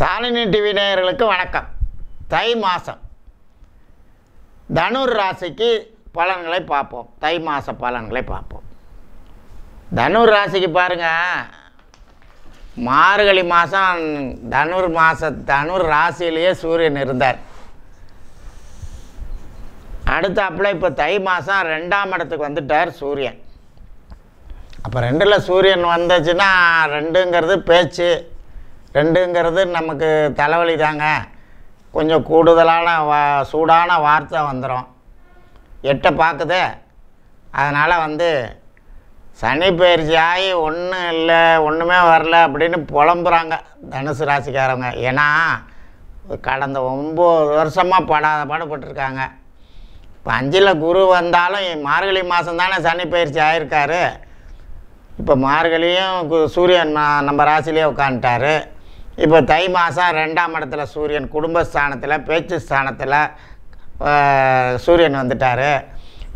Shalini TV நேயர்களுக்கு வணக்கம் தை மாதம் தனுர் ராசிக்கு பலன்களை பார்ப்போம் தை மாத பலன்களை பார்ப்போம் தனுர் ராசிக்கு பாருங்கள் மார்கழி மாதம் தனுர் மாத தனுர் ராசியிலேயே சூரியன் இருந்தார் அடுத்து அப்ளை இப்போ தை மாதம் ரெண்டாம் இடத்துக்கு வந்துட்டார் சூரியன் அப்போ ரெண்டில் சூரியன் வந்துச்சுன்னா ரெண்டுங்கிறது பேச்சு ரெண்டுங்கிறது நமக்கு தலைவலி தாங்க கொஞ்சம் கூடுதலான வா சூடான வார்த்தை வந்துடும் எட்ட பார்க்குது அதனால் வந்து சனி பயிற்சி ஆகி ஒன்றும் இல்லை ஒன்றுமே வரல அப்படின்னு புலம்புறாங்க தனுசு ராசிக்காரங்க ஏன்னா கடந்த ஒம்பது வருஷமாக படாத பாடுபட்டுருக்காங்க இப்போ அஞ்சில் குரு வந்தாலும் மார்கழி மாதம் தானே சனி பயிற்சி ஆகிருக்காரு இப்போ மார்கழியும் சூரியன் நம்ம ராசிலேயே உட்காந்துட்டாரு இப்போ தை மாதம் ரெண்டாம் இடத்துல சூரியன் குடும்பஸ்தானத்தில் பேச்சு ஸ்தானத்தில் சூரியன் வந்துட்டார்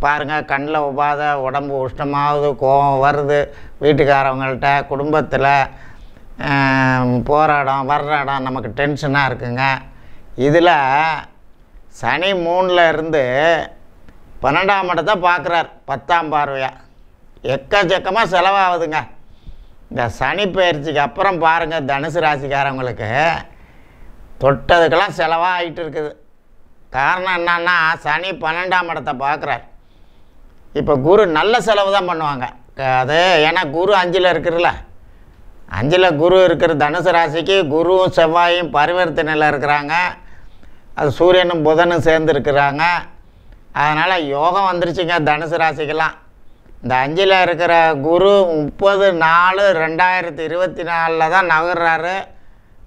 பாருங்கள் கண்ணில் உபாத உடம்பு உஷ்ணமாவது கோபம் வருது வீட்டுக்காரவங்கள்ட்ட குடும்பத்தில் போராடம் வர்ற இடம் நமக்கு டென்ஷனாக இருக்குங்க இதில் சனி மூணில் இருந்து பன்னெண்டாம் இடத்தை பார்க்குறார் பத்தாம் பார்வையாக எக்கச்சக்கமாக செலவாகுதுங்க இந்த சனி பயிற்சிக்கு அப்புறம் பாருங்கள் தனுசு ராசிக்காரவங்களுக்கு தொட்டதுக்கெல்லாம் செலவாக ஆகிட்டு இருக்குது காரணம் என்னன்னா சனி பன்னெண்டாம் இடத்தை பார்க்குறார் இப்போ குரு நல்ல செலவு தான் பண்ணுவாங்க அது ஏன்னா குரு அஞ்சில் இருக்கிறல அஞ்சில் குரு இருக்கிற தனுசு ராசிக்கு குருவும் செவ்வாயும் பரிவர்த்தனையில் இருக்கிறாங்க அது சூரியனும் புதனும் சேர்ந்து இருக்கிறாங்க அதனால் யோகம் வந்துருச்சுங்க தனுசு ராசிக்கெல்லாம் இந்த அஞ்சில் இருக்கிற குரு முப்பது நாலு ரெண்டாயிரத்தி இருபத்தி நாலில் தான் நகர்றாரு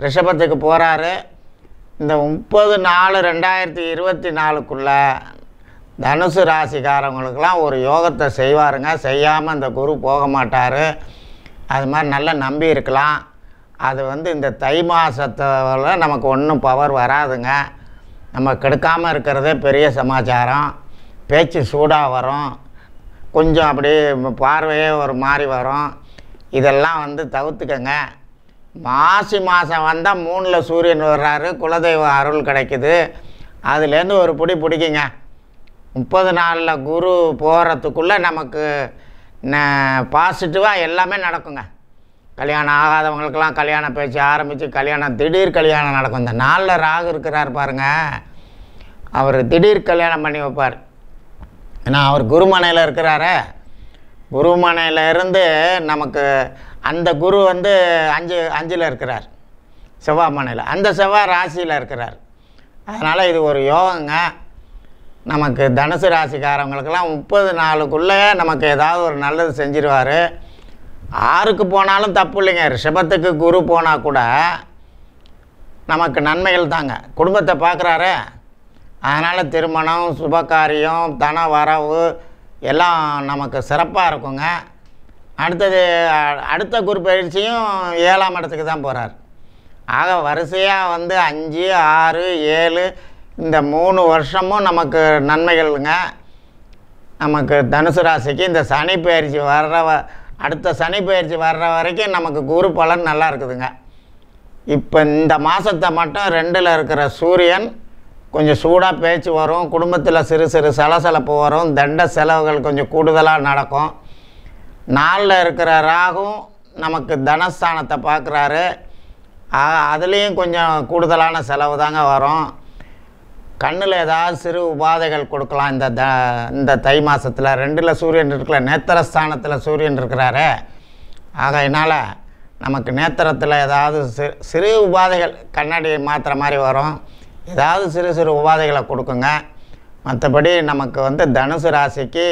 ரிஷபத்துக்கு போகிறாரு இந்த முப்பது நாலு ரெண்டாயிரத்தி இருபத்தி நாலுக்குள்ளே தனுசு ராசிக்காரவங்களுக்கெல்லாம் ஒரு யோகத்தை செய்வாருங்க செய்யாமல் இந்த குரு போக மாட்டார் அது மாதிரி நல்லா நம்பி இருக்கலாம் அது வந்து இந்த தை மாதத்தில் நமக்கு ஒன்றும் பவர் வராதுங்க நம்ம கெடுக்காமல் இருக்கிறதே பெரிய சமாச்சாரம் பேச்சு சூடாக வரும் கொஞ்சம் அப்படியே பார்வையே ஒரு மாதிரி வரும் இதெல்லாம் வந்து தவிர்த்துக்கங்க மாசி மாதம் வந்தால் மூணில் சூரியன் வர்றாரு குலதெய்வ அருள் கிடைக்குது அதுலேருந்து ஒரு பிடி பிடிக்குங்க முப்பது நாளில் குரு போகிறதுக்குள்ளே நமக்கு ந பாசிட்டிவாக எல்லாமே நடக்குங்க கல்யாணம் ஆகாதவங்களுக்கெல்லாம் கல்யாணம் பேச்சு ஆரம்பித்து கல்யாணம் திடீர் கல்யாணம் நடக்கும் இந்த நாளில் ராகு இருக்கிறார் பாருங்கள் அவர் திடீர் கல்யாணம் பண்ணி வைப்பார் ஏன்னா அவர் குருமனையில் இருக்கிறாரே குருமனையில் இருந்து நமக்கு அந்த குரு வந்து அஞ்சு அஞ்சில் இருக்கிறார் செவ்வாய் மனையில் அந்த செவ்வாய் ராசியில் இருக்கிறார் அதனால் இது ஒரு யோகங்க நமக்கு தனுசு ராசிக்காரவங்களுக்கெல்லாம் முப்பது நாளுக்குள்ளே நமக்கு ஏதாவது ஒரு நல்லது செஞ்சிருவார் ஆறுக்கு போனாலும் தப்பு இல்லைங்க ரிஷபத்துக்கு குரு போனால் கூட நமக்கு நன்மைகள் தாங்க குடும்பத்தை பார்க்குறாரு அதனால் திருமணம் சுபகாரியம் தன வரவு எல்லாம் நமக்கு சிறப்பாக இருக்குங்க அடுத்தது அடுத்த குரு பயிற்சியும் ஏழாம் இடத்துக்கு தான் போகிறார் ஆக வரிசையாக வந்து அஞ்சு ஆறு ஏழு இந்த மூணு வருஷமும் நமக்கு நன்மைகள்ங்க நமக்கு தனுசு ராசிக்கு இந்த சனி பயிற்சி வர்ற அடுத்த சனி பயிற்சி வர்ற வரைக்கும் நமக்கு குரு பலன் நல்லா இருக்குதுங்க இப்போ இந்த மாதத்தை மட்டும் ரெண்டில் இருக்கிற சூரியன் கொஞ்சம் சூடாக பேச்சு வரும் குடும்பத்தில் சிறு சிறு சலசலப்பு வரும் தண்ட செலவுகள் கொஞ்சம் கூடுதலாக நடக்கும் நாளில் இருக்கிற ராகும் நமக்கு தனஸ்தானத்தை பார்க்குறாரு அதுலேயும் கொஞ்சம் கூடுதலான செலவு தாங்க வரும் கண்ணில் ஏதாவது சிறு உபாதைகள் கொடுக்கலாம் இந்த த இந்த தை மாதத்தில் ரெண்டில் சூரியன் இருக்கல நேத்திரஸ்தானத்தில் சூரியன் இருக்கிறாரு ஆக என்னால் நமக்கு நேத்திரத்தில் ஏதாவது சிறு சிறு உபாதைகள் கண்ணாடி மாத்திர மாதிரி வரும் ஏதாவது சிறு சிறு உபாதைகளை கொடுக்குங்க மற்றபடி நமக்கு வந்து தனுசு ராசிக்கு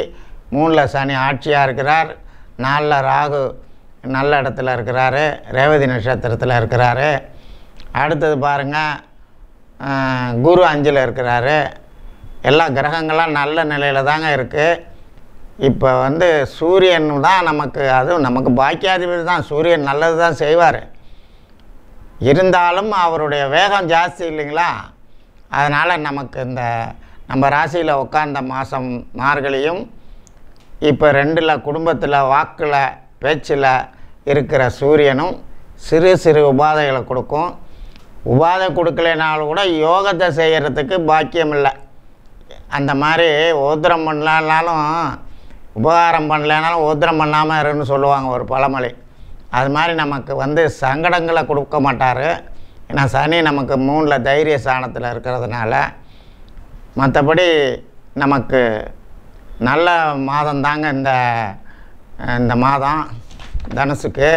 மூணில் சனி ஆட்சியாக இருக்கிறார் நாலில் ராகு நல்ல இடத்துல இருக்கிறாரு ரேவதி நட்சத்திரத்தில் இருக்கிறாரு அடுத்தது பாருங்கள் குரு அஞ்சில் இருக்கிறாரு எல்லா கிரகங்களும் நல்ல நிலையில் தாங்க இருக்குது இப்போ வந்து சூரியன் தான் நமக்கு அதுவும் நமக்கு பாக்கியாதிபதி தான் சூரியன் நல்லது தான் செய்வார் இருந்தாலும் அவருடைய வேகம் ஜாஸ்தி இல்லைங்களா அதனால் நமக்கு இந்த நம்ம ராசியில் உட்காந்த மாதம் மார்கழியும் இப்போ ரெண்டில் குடும்பத்தில் வாக்கில் பேச்சில் இருக்கிற சூரியனும் சிறு சிறு உபாதைகளை கொடுக்கும் உபாதை கொடுக்கலைனாலும் கூட யோகத்தை செய்கிறதுக்கு பாக்கியம் இல்லை அந்த மாதிரி ஓத்திரம் பண்ணலனாலும் உபகாரம் பண்ணலனாலும் ஓத்திரம் பண்ணாமல் இருன்னு சொல்லுவாங்க ஒரு பழமொழி அது மாதிரி நமக்கு வந்து சங்கடங்களை கொடுக்க மாட்டார் ஏன்னா சனி நமக்கு மூணில் தைரிய ஸ்தானத்தில் இருக்கிறதுனால மற்றபடி நமக்கு நல்ல மாதம் தாங்க இந்த இந்த மாதம் தனுசுக்கு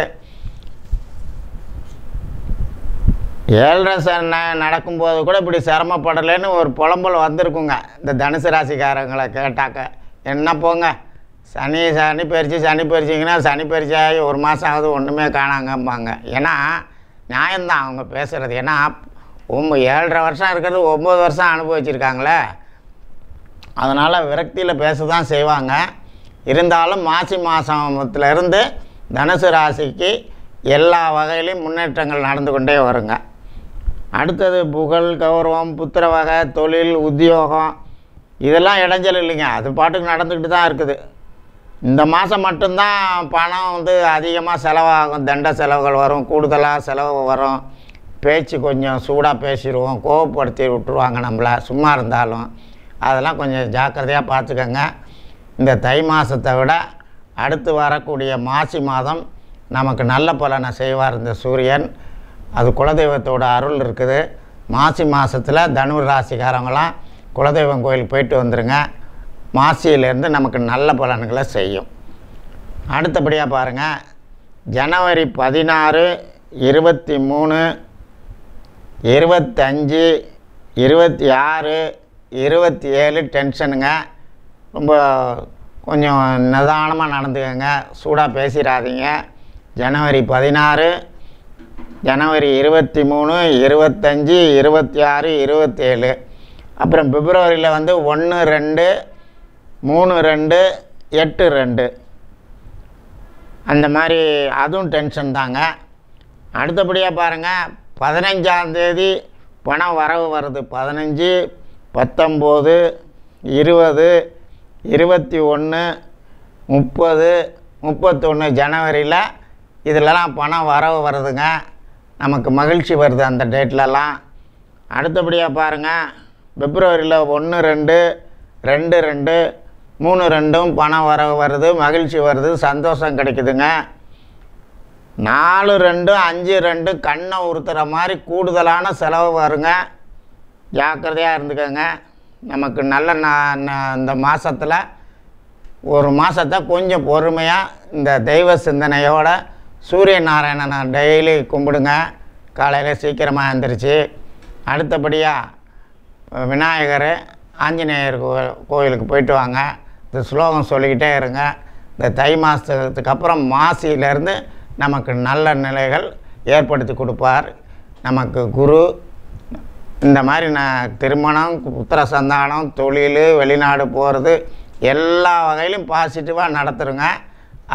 ஏழரை சனி நடக்கும்போது கூட இப்படி சிரமப்படலைன்னு ஒரு புலம்பல் வந்திருக்குங்க இந்த தனுசு ராசிக்காரங்களை கேட்டாக்க என்ன போங்க சனி சனி பறிச்சு சனி பறிச்சிங்கன்னா சனி பறிச்சாகி ஒரு மாதம் ஆகுது ஒன்றுமே காணாங்கம்பாங்க ஏன்னா நியாயம்தான் அவங்க பேசுகிறது ஏன்னா ஒம்ப ஏழரை வருஷம் இருக்கிறது ஒம்பது வருஷம் அனுபவிச்சிருக்காங்களே அதனால் விரக்தியில் பேச தான் செய்வாங்க இருந்தாலும் மாசி மாதத்துலேருந்து தனுசு ராசிக்கு எல்லா வகையிலையும் முன்னேற்றங்கள் நடந்து கொண்டே வருங்க அடுத்தது புகழ் கௌரவம் புத்திர வகை தொழில் உத்தியோகம் இதெல்லாம் இடைஞ்சல் இல்லைங்க அது பாட்டுக்கு நடந்துக்கிட்டு தான் இருக்குது இந்த மாதம் மட்டும்தான் பணம் வந்து அதிகமாக செலவாகும் தண்ட செலவுகள் வரும் கூடுதலாக செலவு வரும் பேச்சு கொஞ்சம் சூடாக பேசிடுவோம் கோவப்படுத்தி விட்டுருவாங்க நம்மளை சும்மா இருந்தாலும் அதெல்லாம் கொஞ்சம் ஜாக்கிரதையாக பார்த்துக்கோங்க இந்த தை மாதத்தை விட அடுத்து வரக்கூடிய மாசி மாதம் நமக்கு நல்ல பலனை செய்வார் இந்த சூரியன் அது குலதெய்வத்தோட அருள் இருக்குது மாசி மாதத்தில் தனுர் ராசிக்காரங்களாம் குலதெய்வம் கோயிலுக்கு போயிட்டு வந்துடுங்க மாசியிலேருந்து நமக்கு நல்ல பலன்களை செய்யும் அடுத்தபடியாக பாருங்கள் ஜனவரி பதினாறு இருபத்தி மூணு இருபத்தஞ்சு இருபத்தி ஆறு இருபத்தி ஏழு டென்ஷனுங்க ரொம்ப கொஞ்சம் நிதானமாக நடந்துக்கங்க சூடாக பேசிடாதீங்க ஜனவரி பதினாறு ஜனவரி இருபத்தி மூணு இருபத்தஞ்சி இருபத்தி ஆறு இருபத்தேழு அப்புறம் பிப்ரவரியில் வந்து ஒன்று ரெண்டு மூணு ரெண்டு எட்டு ரெண்டு அந்த மாதிரி அதுவும் டென்ஷன் தாங்க அடுத்தபடியாக பாருங்கள் பதினஞ்சாந்தேதி பணம் வரவு வருது பதினஞ்சு பத்தொம்போது இருபது இருபத்தி ஒன்று முப்பது முப்பத்தொன்று ஜனவரியில் இதிலலாம் பணம் வரவு வருதுங்க நமக்கு மகிழ்ச்சி வருது அந்த டேட்லலாம் அடுத்தபடியாக பாருங்கள் பிப்ரவரியில் ஒன்று ரெண்டு ரெண்டு ரெண்டு மூணு ரெண்டும் பணம் வர வருது மகிழ்ச்சி வருது சந்தோஷம் கிடைக்குதுங்க நாலு ரெண்டு அஞ்சு ரெண்டு கண்ணை உறுத்துற மாதிரி கூடுதலான செலவு வருங்க ஜாக்கிரதையாக இருந்துக்கோங்க நமக்கு நல்ல இந்த மாதத்தில் ஒரு மாதத்தை கொஞ்சம் பொறுமையாக இந்த தெய்வ சிந்தனையோடு சூரிய நாராயணனை டெய்லி கும்பிடுங்க காலையில் சீக்கிரமாக எழுந்திரிச்சு அடுத்தபடியாக விநாயகர் ஆஞ்சநேயர் கோ கோயிலுக்கு போயிட்டு வாங்க இந்த ஸ்லோகம் சொல்லிக்கிட்டே இருங்க இந்த தை மாதத்துக்கு அப்புறம் மாசியிலேருந்து நமக்கு நல்ல நிலைகள் ஏற்படுத்தி கொடுப்பார் நமக்கு குரு இந்த மாதிரி நான் திருமணம் புத்திர சந்தானம் தொழில் வெளிநாடு போகிறது எல்லா வகையிலும் பாசிட்டிவாக நடத்துருங்க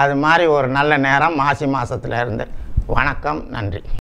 அது மாதிரி ஒரு நல்ல நேரம் மாசி மாதத்துலேருந்து வணக்கம் நன்றி